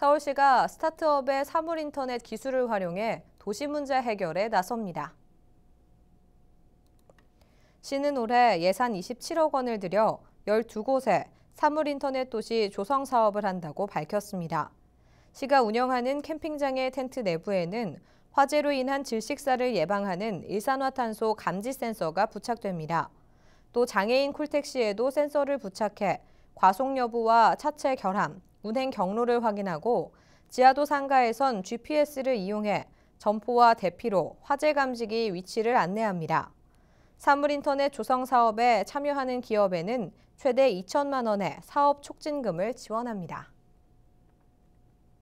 서울시가 스타트업의 사물인터넷 기술을 활용해 도시 문제 해결에 나섭니다. 시는 올해 예산 27억 원을 들여 12곳에 사물인터넷 도시 조성 사업을 한다고 밝혔습니다. 시가 운영하는 캠핑장의 텐트 내부에는 화재로 인한 질식사를 예방하는 일산화탄소 감지 센서가 부착됩니다. 또 장애인 콜택시에도 센서를 부착해 과속 여부와 차체 결함, 운행 경로를 확인하고 지하도 상가에선 GPS를 이용해 점포와 대피로 화재 감지기 위치를 안내합니다. 사물인터넷 조성 사업에 참여하는 기업에는 최대 2천만 원의 사업 촉진금을 지원합니다.